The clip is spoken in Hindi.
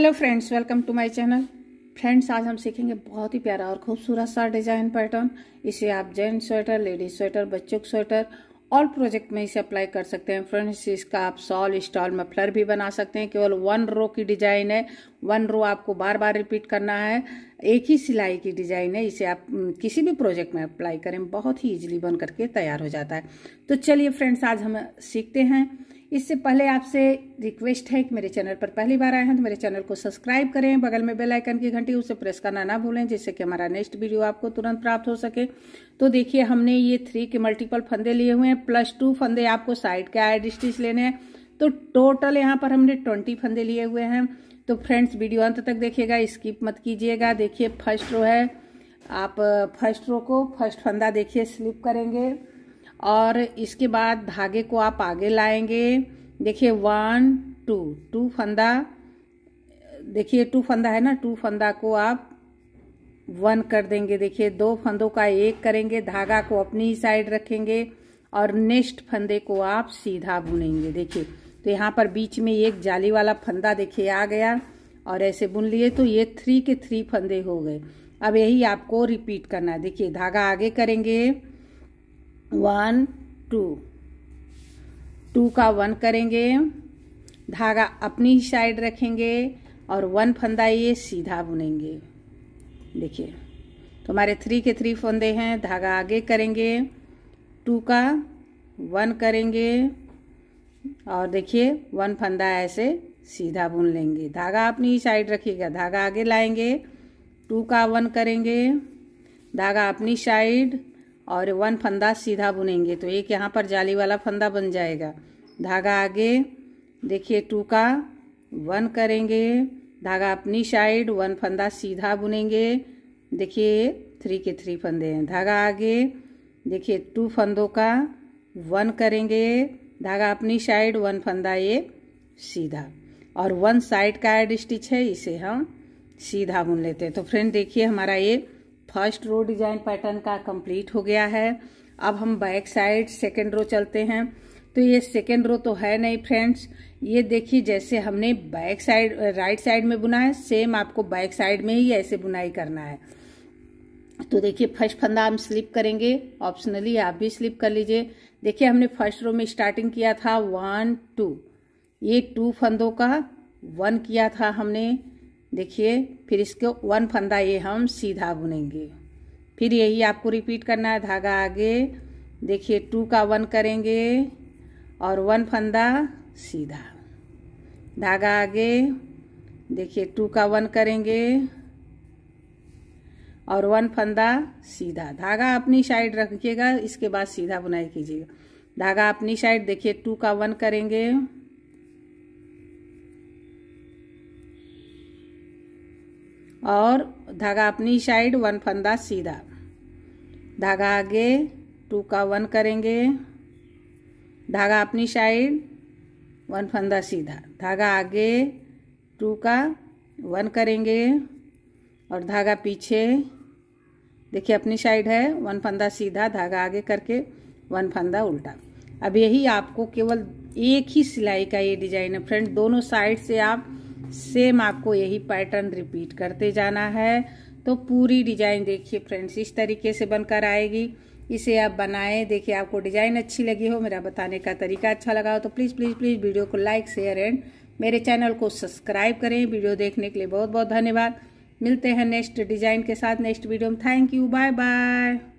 hello friends welcome to my channel friends आज हम सीखेंगे बहुत ही प्यारा और खूबसूरत सा डिजाइन पैटर्न इसे आप जेंट्स स्वेटर लेडीज स्वेटर बच्चों के स्वेटर और प्रोजेक्ट में इसे अप्लाई कर सकते हैं फ्रेंड्स इसका आप सॉल स्टॉल मफलर भी बना सकते हैं केवल वन रो की डिजाइन है वन रो आपको बार बार रिपीट करना है एक ही सिलाई की डिजाइन है इसे आप किसी भी प्रोजेक्ट में अप्लाई करें बहुत ही इजीली बन करके तैयार हो जाता है तो चलिए फ्रेंड्स आज हम सीखते हैं इससे पहले आपसे रिक्वेस्ट है कि मेरे चैनल पर पहली बार आए हैं तो मेरे चैनल को सब्सक्राइब करें बगल में बेल आइकन की घंटी उसे प्रेस करना ना भूलें जिससे कि हमारा नेक्स्ट वीडियो आपको तुरंत प्राप्त हो सके तो देखिए हमने ये थ्री के मल्टीपल फंदे लिए हुए हैं प्लस टू फंदे आपको साइड के आए डिस्टिच लेने हैं तो टोटल यहाँ पर हमने ट्वेंटी फंदे लिए हुए हैं तो फ्रेंड्स वीडियो अंत तक देखिएगा स्किप मत कीजिएगा देखिए फर्स्ट रो है आप फर्स्ट रो को फर्स्ट फंदा देखिए स्लिप करेंगे और इसके बाद धागे को आप आगे लाएंगे देखिए वन टू टू फंदा देखिए टू फंदा है ना टू फंदा को आप वन कर देंगे देखिए दो फंदों का एक करेंगे धागा को अपनी साइड रखेंगे और नेक्स्ट फंदे को आप सीधा बुनेंगे देखिए तो यहाँ पर बीच में एक जाली वाला फंदा देखिए आ गया और ऐसे बुन लिए तो ये थ्री के थ्री फंदे हो गए अब यही आपको रिपीट करना है देखिए धागा आगे करेंगे वन टू टू का वन करेंगे धागा अपनी ही साइड रखेंगे और वन फंदा ये सीधा बुनेंगे देखिए तो हमारे थ्री के थ्री फंदे हैं धागा आगे करेंगे टू का वन करेंगे और देखिए वन फंदा ऐसे सीधा बुन लेंगे धागा अपनी ही साइड रखिएगा धागा आगे लाएंगे टू का वन करेंगे धागा अपनी साइड और वन फंदा सीधा बुनेंगे तो एक यहाँ पर जाली वाला फंदा बन जाएगा धागा आगे देखिए टू का वन करेंगे धागा अपनी साइड वन फंदा सीधा बुनेंगे देखिए थ्री के थ्री फंदे हैं धागा आगे देखिए टू फंदों का वन करेंगे धागा अपनी साइड वन फंदा ये सीधा और वन साइड का एड स्टिच है इसे हम सीधा बुन लेते हैं तो फ्रेंड देखिए हमारा ये फर्स्ट रो डिजाइन पैटर्न का कंप्लीट हो गया है अब हम बैक साइड सेकेंड रो चलते हैं तो ये सेकेंड रो तो है नहीं फ्रेंड्स ये देखिए जैसे हमने बैक साइड राइट साइड में बुना है सेम आपको बैक साइड में ही ऐसे बुनाई करना है तो देखिए फर्स्ट फंदा हम स्लिप करेंगे ऑप्शनली आप भी स्लिप कर लीजिए देखिए हमने फर्स्ट रो में स्टार्टिंग किया था वन टू ये टू फंदों का वन किया था हमने देखिए फिर इसको वन फंदा ये हम सीधा बुनेंगे फिर यही आपको रिपीट करना है धागा आगे देखिए टू का वन करेंगे और वन फंदा सीधा धागा आगे देखिए टू का वन करेंगे और वन फंदा सीधा धागा अपनी साइड रखिएगा इसके बाद सीधा बुनाई कीजिएगा धागा अपनी साइड देखिए टू का वन करेंगे और धागा अपनी साइड वन फंदा सीधा धागा आगे टू का वन करेंगे धागा अपनी साइड वन फंदा सीधा धागा आगे टू का वन करेंगे और धागा पीछे देखिए अपनी साइड है वन फंदा सीधा धागा आगे करके वन फंदा उल्टा अब यही आपको केवल एक ही सिलाई का ये डिजाइन है फ्रेंड दोनों साइड से आप सेम आपको यही पैटर्न रिपीट करते जाना है तो पूरी डिजाइन देखिए फ्रेंड्स इस तरीके से बनकर आएगी इसे आप बनाएं देखिए आपको डिज़ाइन अच्छी लगी हो मेरा बताने का तरीका अच्छा लगा हो तो प्लीज़ प्लीज़ प्लीज़ वीडियो को लाइक शेयर एंड मेरे चैनल को सब्सक्राइब करें वीडियो देखने के लिए बहुत बहुत धन्यवाद मिलते हैं नेक्स्ट डिज़ाइन के साथ नेक्स्ट वीडियो में थैंक यू बाय बाय